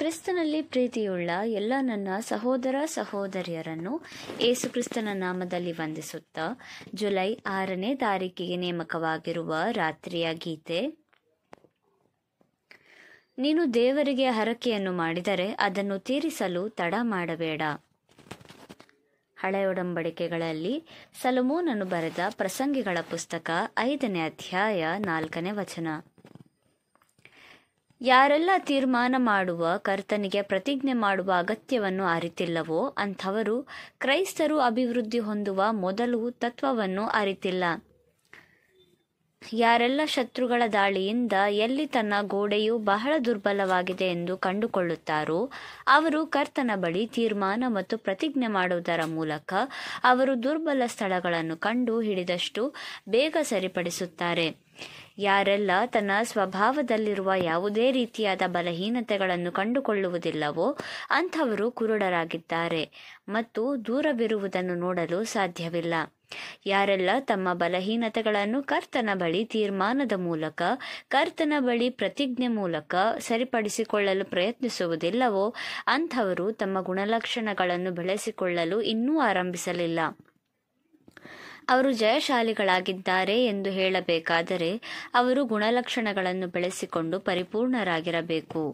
ಕ್ರಿಸ್ತನಲ್ಲಿ ಪ್ರೀತಿಯುಳ್ಳ ಎಲ್ಲ ನನ್ನ ಸಹೋದರ ಸಹೋದರಿಯರನ್ನು ಕ್ರಿಸ್ತನ ನಾಮದಲ್ಲಿ ವಂದಿಸುತ್ತಾ ಜುಲೈ ಆರನೇ ತಾರೀಕಿಗೆ ನೇಮಕವಾಗಿರುವ ರಾತ್ರಿಯ ಗೀತೆ ನೀನು ದೇವರಿಗೆ ಹರಕೆಯನ್ನು ಮಾಡಿದರೆ ಅದನ್ನು ತೀರಿಸಲು ತಡ ಮಾಡಬೇಡ ಹಳೆಯೊಡಂಬಡಿಕೆಗಳಲ್ಲಿ ಒಡಂಬಡಿಕೆಗಳಲ್ಲಿ ಸಲಮೋನನು ಬರೆದ ಪ್ರಸಂಗಿಗಳ ಪುಸ್ತಕ ಐದನೇ ಅಧ್ಯಾಯ ನಾಲ್ಕನೇ ವಚನ ಯಾರೆಲ್ಲ ತೀರ್ಮಾನ ಮಾಡುವ ಕರ್ತನಿಗೆ ಪ್ರತಿಜ್ಞೆ ಮಾಡುವ ಅಗತ್ಯವನ್ನು ಅರಿತಿಲ್ಲವೋ ಅಂಥವರು ಕ್ರೈಸ್ತರು ಅಭಿವೃದ್ಧಿ ಹೊಂದುವ ಮೊದಲು ತತ್ವವನ್ನು ಅರಿತಿಲ್ಲ ಯಾರೆಲ್ಲ ಶತ್ರುಗಳ ದಾಳಿಯಿಂದ ಎಲ್ಲಿ ತನ್ನ ಗೋಡೆಯು ಬಹಳ ದುರ್ಬಲವಾಗಿದೆ ಎಂದು ಕಂಡುಕೊಳ್ಳುತ್ತಾರೋ ಅವರು ಕರ್ತನ ಬಳಿ ತೀರ್ಮಾನ ಮತ್ತು ಪ್ರತಿಜ್ಞೆ ಮಾಡುವುದರ ಮೂಲಕ ಅವರು ದುರ್ಬಲ ಸ್ಥಳಗಳನ್ನು ಕಂಡು ಹಿಡಿದಷ್ಟು ಬೇಗ ಸರಿಪಡಿಸುತ್ತಾರೆ ಯಾರೆಲ್ಲ ತನ್ನ ಸ್ವಭಾವದಲ್ಲಿರುವ ಯಾವುದೇ ರೀತಿಯಾದ ಬಲಹೀನತೆಗಳನ್ನು ಕಂಡುಕೊಳ್ಳುವುದಿಲ್ಲವೋ ಅಂಥವರು ಕುರುಡರಾಗಿದ್ದಾರೆ ಮತ್ತು ದೂರವಿರುವುದನ್ನು ನೋಡಲು ಸಾಧ್ಯವಿಲ್ಲ ಯಾರೆಲ್ಲ ತಮ್ಮ ಬಲಹೀನತೆಗಳನ್ನು ಕರ್ತನ ಬಳಿ ತೀರ್ಮಾನದ ಮೂಲಕ ಕರ್ತನ ಬಳಿ ಪ್ರತಿಜ್ಞೆ ಮೂಲಕ ಸರಿಪಡಿಸಿಕೊಳ್ಳಲು ಪ್ರಯತ್ನಿಸುವುದಿಲ್ಲವೋ ಅಂಥವರು ತಮ್ಮ ಗುಣಲಕ್ಷಣಗಳನ್ನು ಬೆಳೆಸಿಕೊಳ್ಳಲು ಇನ್ನೂ ಆರಂಭಿಸಲಿಲ್ಲ ಅವರು ಜಯಶಾಲಿಗಳಾಗಿದ್ದಾರೆ ಎಂದು ಹೇಳಬೇಕಾದರೆ ಅವರು ಗುಣಲಕ್ಷಣಗಳನ್ನು ಬೆಳೆಸಿಕೊಂಡು ಪರಿಪೂರ್ಣರಾಗಿರಬೇಕು